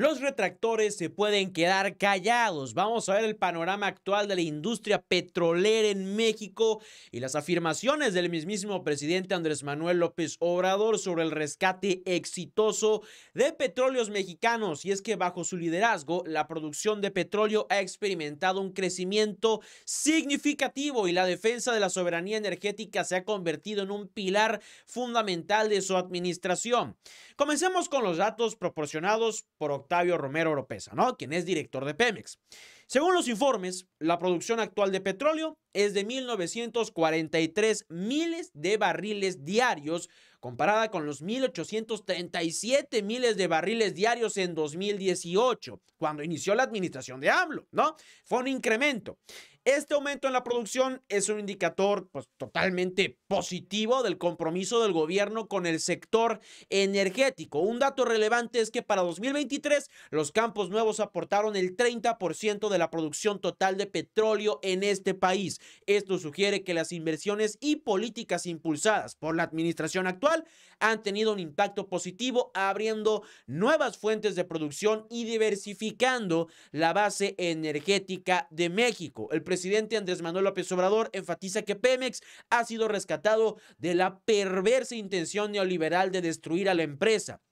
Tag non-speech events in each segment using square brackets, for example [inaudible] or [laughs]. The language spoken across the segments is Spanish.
Los retractores se pueden quedar callados. Vamos a ver el panorama actual de la industria petrolera en México y las afirmaciones del mismísimo presidente Andrés Manuel López Obrador sobre el rescate exitoso de petróleos mexicanos. Y es que bajo su liderazgo, la producción de petróleo ha experimentado un crecimiento significativo y la defensa de la soberanía energética se ha convertido en un pilar fundamental de su administración. Comencemos con los datos proporcionados por Octavio Romero Oropesa, ¿no? quien es director de Pemex. Según los informes, la producción actual de petróleo es de 1943 miles de barriles diarios, comparada con los 1837 miles de barriles diarios en 2018, cuando inició la administración de AMLO, ¿no? Fue un incremento. Este aumento en la producción es un indicador pues, totalmente positivo del compromiso del gobierno con el sector energético. Un dato relevante es que para 2023 los campos nuevos aportaron el 30% de la producción total de petróleo en este país. Esto sugiere que las inversiones y políticas impulsadas por la administración actual han tenido un impacto positivo abriendo nuevas fuentes de producción y diversificando la base energética de México. El presidente Andrés Manuel López Obrador enfatiza que Pemex ha sido rescatado de la perversa intención neoliberal de destruir a la empresa.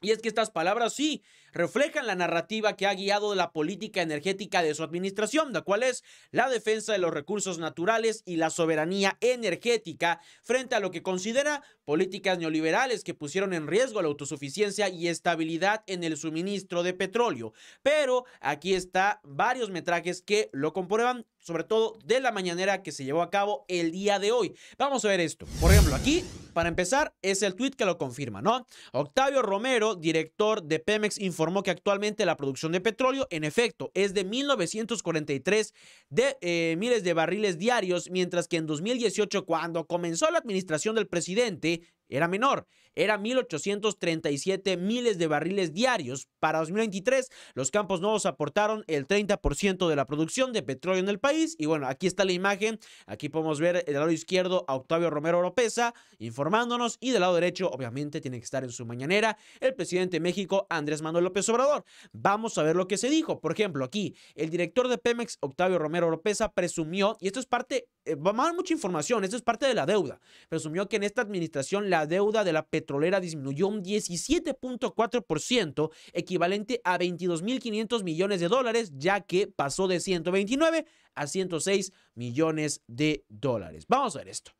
Y es que estas palabras sí reflejan la narrativa que ha guiado la política energética de su administración, la cual es la defensa de los recursos naturales y la soberanía energética frente a lo que considera políticas neoliberales que pusieron en riesgo la autosuficiencia y estabilidad en el suministro de petróleo. Pero aquí está varios metrajes que lo comprueban sobre todo de la mañanera que se llevó a cabo el día de hoy. Vamos a ver esto. Por ejemplo, aquí, para empezar, es el tweet que lo confirma, ¿no? Octavio Romero, director de Pemex Informática, informó que actualmente la producción de petróleo, en efecto, es de 1943 de, eh, miles de barriles diarios, mientras que en 2018, cuando comenzó la administración del presidente era menor. Era 1.837 miles de barriles diarios. Para 2023, los campos nuevos aportaron el 30% de la producción de petróleo en el país. Y bueno, aquí está la imagen. Aquí podemos ver del lado izquierdo a Octavio Romero Oropesa informándonos. Y del lado derecho, obviamente, tiene que estar en su mañanera el presidente de México, Andrés Manuel López Obrador. Vamos a ver lo que se dijo. Por ejemplo, aquí el director de Pemex, Octavio Romero Oropesa, presumió, y esto es parte eh, va a dar mucha información, eso es parte de la deuda. Presumió que en esta administración la deuda de la petrolera disminuyó un 17.4%, equivalente a 22.500 millones de dólares, ya que pasó de 129 a 106 millones de dólares. Vamos a ver esto.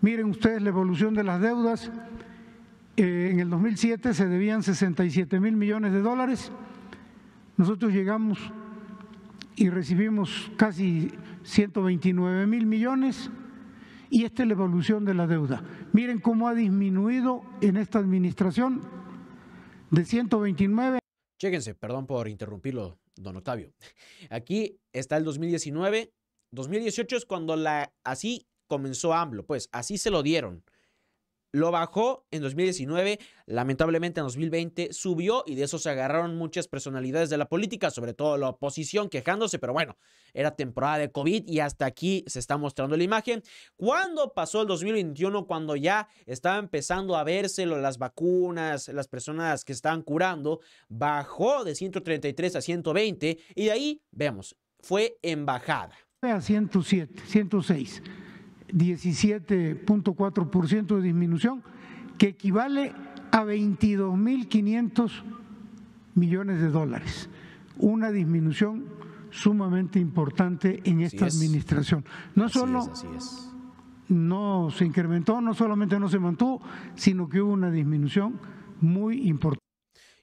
Miren ustedes la evolución de las deudas. Eh, en el 2007 se debían 67 mil millones de dólares. Nosotros llegamos y recibimos casi 129 mil millones y esta es la evolución de la deuda. Miren cómo ha disminuido en esta administración de 129. Chéquense, perdón por interrumpirlo, don Octavio. Aquí está el 2019. 2018 es cuando la así comenzó AMLO, pues así se lo dieron. Lo bajó en 2019, lamentablemente en 2020 subió y de eso se agarraron muchas personalidades de la política, sobre todo la oposición quejándose, pero bueno, era temporada de COVID y hasta aquí se está mostrando la imagen. ¿Cuándo pasó el 2021? Cuando ya estaba empezando a vérselo las vacunas, las personas que estaban curando, bajó de 133 a 120 y de ahí, vemos, fue en bajada. A 107, 106. 17.4% de disminución, que equivale a 22.500 millones de dólares. Una disminución sumamente importante en esta administración. No solo no se incrementó, no solamente no se mantuvo, sino que hubo una disminución muy importante.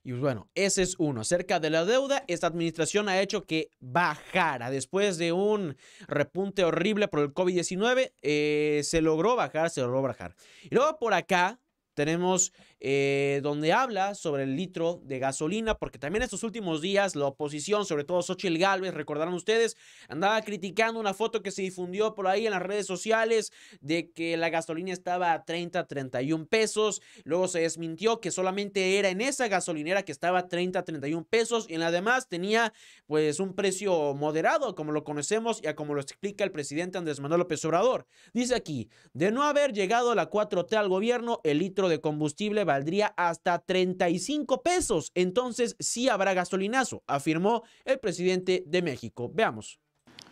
Y pues bueno, ese es uno. Acerca de la deuda, esta administración ha hecho que bajara. Después de un repunte horrible por el COVID-19, eh, se logró bajar, se logró bajar. Y luego por acá, tenemos eh, donde habla sobre el litro de gasolina, porque también estos últimos días la oposición, sobre todo Xochitl Galvez, recordarán ustedes, andaba criticando una foto que se difundió por ahí en las redes sociales de que la gasolina estaba a 30, 31 pesos. Luego se desmintió que solamente era en esa gasolinera que estaba a 30, 31 pesos y en la demás tenía pues un precio moderado, como lo conocemos y a como lo explica el presidente Andrés Manuel López Obrador. Dice aquí, de no haber llegado la 4T al gobierno, el litro de combustible valdría hasta 35 pesos. Entonces sí habrá gasolinazo, afirmó el presidente de México. Veamos.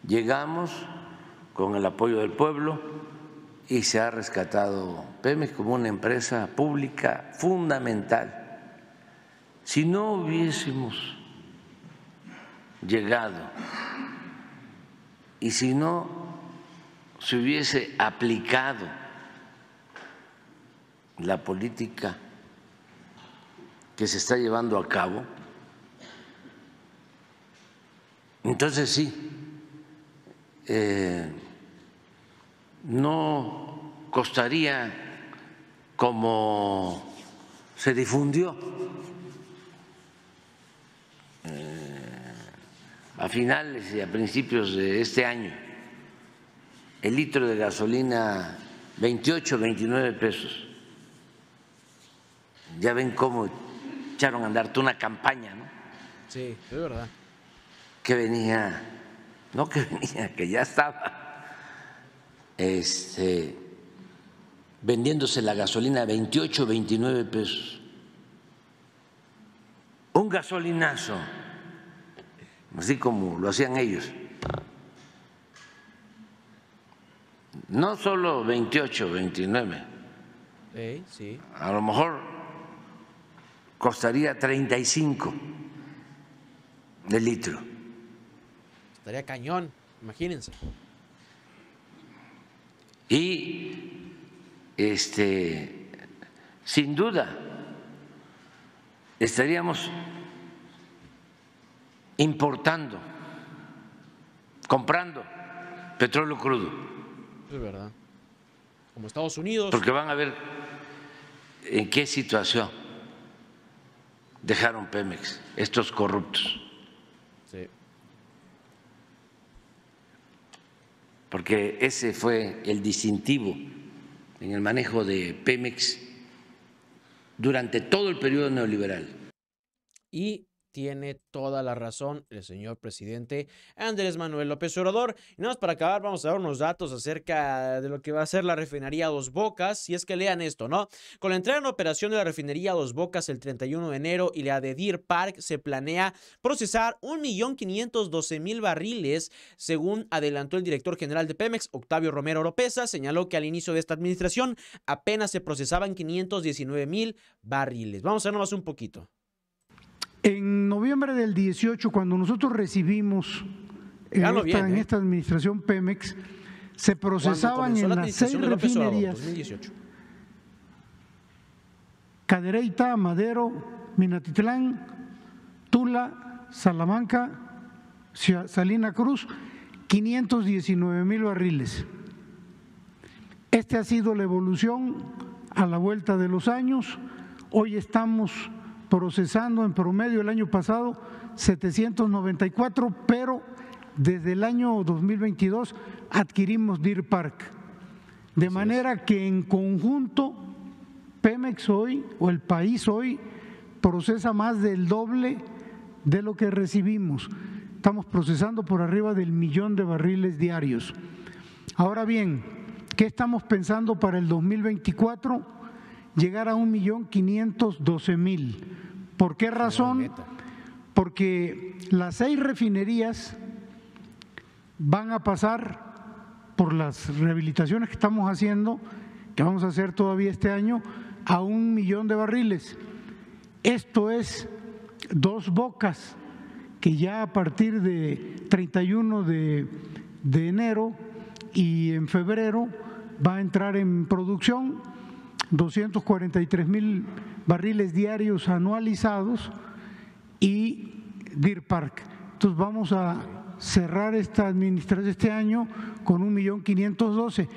Llegamos con el apoyo del pueblo y se ha rescatado Pemex como una empresa pública fundamental. Si no hubiésemos llegado y si no se hubiese aplicado la política que se está llevando a cabo, entonces sí, eh, no costaría como se difundió eh, a finales y a principios de este año el litro de gasolina 28, 29 pesos ya ven cómo echaron a andar tú una campaña, ¿no? Sí, es verdad. Que venía, no que [laughs] venía, que ya estaba este, vendiéndose la gasolina a 28, 29 pesos. Un gasolinazo, así como lo hacían ellos. No solo 28, 29. Sí, sí. A lo mejor costaría 35 de litro. Estaría cañón, imagínense. Y este sin duda estaríamos importando, comprando petróleo crudo. Es verdad. Como Estados Unidos. Porque van a ver en qué situación dejaron Pemex, estos corruptos. Porque ese fue el distintivo en el manejo de Pemex durante todo el periodo neoliberal. Y tiene toda la razón el señor presidente Andrés Manuel López Obrador. Y nada más para acabar, vamos a dar unos datos acerca de lo que va a ser la refinería Dos Bocas. Si es que lean esto, ¿no? Con la entrada en operación de la refinería Dos Bocas el 31 de enero y la de Deer Park se planea procesar 1.512.000 barriles, según adelantó el director general de Pemex, Octavio Romero Oropesa. Señaló que al inicio de esta administración apenas se procesaban 519.000 barriles. Vamos a ver nomás un poquito. En noviembre del 18, cuando nosotros recibimos en, ¿eh? esta, administración Pemex, se procesaban en las seis refinerías. Cadereyta, Madero, Minatitlán, Tula, Salamanca, Salina Cruz, 519 mil barriles. Esta ha sido la evolución a la vuelta de los años. Hoy estamos procesando en promedio el año pasado 794, pero desde el año 2022 adquirimos Deer Park. De manera que en conjunto Pemex hoy o el país hoy procesa más del doble de lo que recibimos. Estamos procesando por arriba del millón de barriles diarios. Ahora bien, ¿qué estamos pensando para el 2024? Llegar a un millón quinientos mil. ¿Por qué razón? Porque las seis refinerías van a pasar por las rehabilitaciones que estamos haciendo, que vamos a hacer todavía este año, a un millón de barriles. Esto es dos bocas que ya a partir de 31 de, enero y en febrero va a entrar en producción 243 mil barriles diarios anualizados y Deer Park. Entonces vamos a cerrar esta administración este año con un millón doce.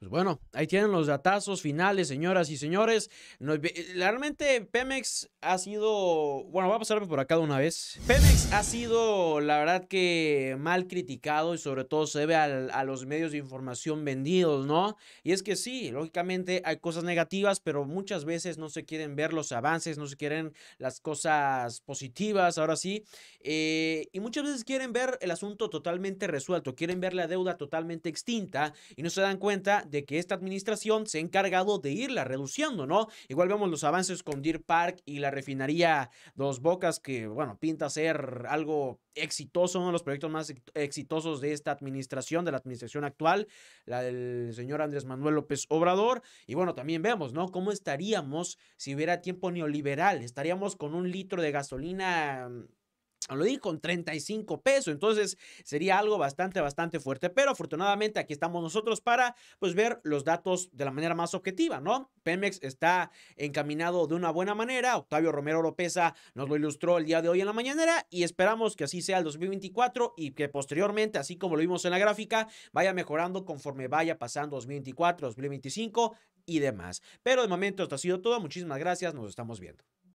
Pues bueno, ahí tienen los datazos finales, señoras y señores. realmente Pemex ha sido, bueno, va a pasarme por acá de una vez. Pemex ha sido, la verdad que mal criticado y sobre todo se debe a los medios de información vendidos, ¿no? Y es que sí, lógicamente hay cosas negativas, pero muchas veces no se quieren ver los avances, no se quieren las cosas positivas, ahora sí. Eh, y muchas veces quieren ver el asunto totalmente resuelto, quieren ver la deuda totalmente extinta y no se dan cuenta de que esta administración se ha encargado de irla reduciendo, ¿no? Igual vemos los avances con Deer Park y la refinería Dos Bocas, que, bueno, pinta ser algo exitoso, uno de los proyectos más exitosos de esta administración, de la administración actual, la del señor Andrés Manuel López Obrador. Y bueno, también vemos, ¿no? ¿Cómo estaríamos si hubiera tiempo neoliberal? Estaríamos con un litro de gasolina lo di con 35 pesos. Entonces sería algo bastante, bastante fuerte. Pero afortunadamente aquí estamos nosotros para pues ver los datos de la manera más objetiva, ¿no? Pemex está encaminado de una buena manera. Octavio Romero Lopeza nos lo ilustró el día de hoy en la mañanera y esperamos que así sea el 2024 y que posteriormente, así como lo vimos en la gráfica, vaya mejorando conforme vaya pasando 2024, 2025 y demás. Pero de momento esto ha sido todo. Muchísimas gracias. Nos estamos viendo.